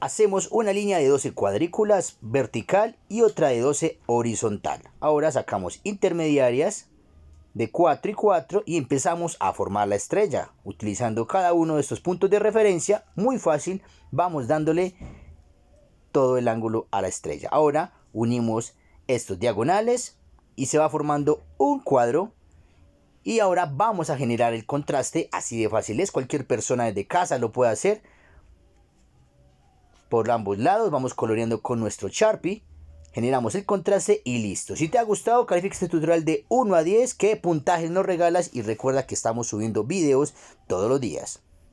hacemos una línea de 12 cuadrículas vertical y otra de 12 horizontal. Ahora sacamos intermediarias de 4 y 4 y empezamos a formar la estrella. Utilizando cada uno de estos puntos de referencia, muy fácil, vamos dándole todo el ángulo a la estrella. Ahora unimos estos diagonales y se va formando un cuadro. Y ahora vamos a generar el contraste, así de fácil es, cualquier persona desde casa lo puede hacer por ambos lados, vamos coloreando con nuestro Sharpie, generamos el contraste y listo. Si te ha gustado, califica este tutorial de 1 a 10, qué puntajes nos regalas y recuerda que estamos subiendo videos todos los días.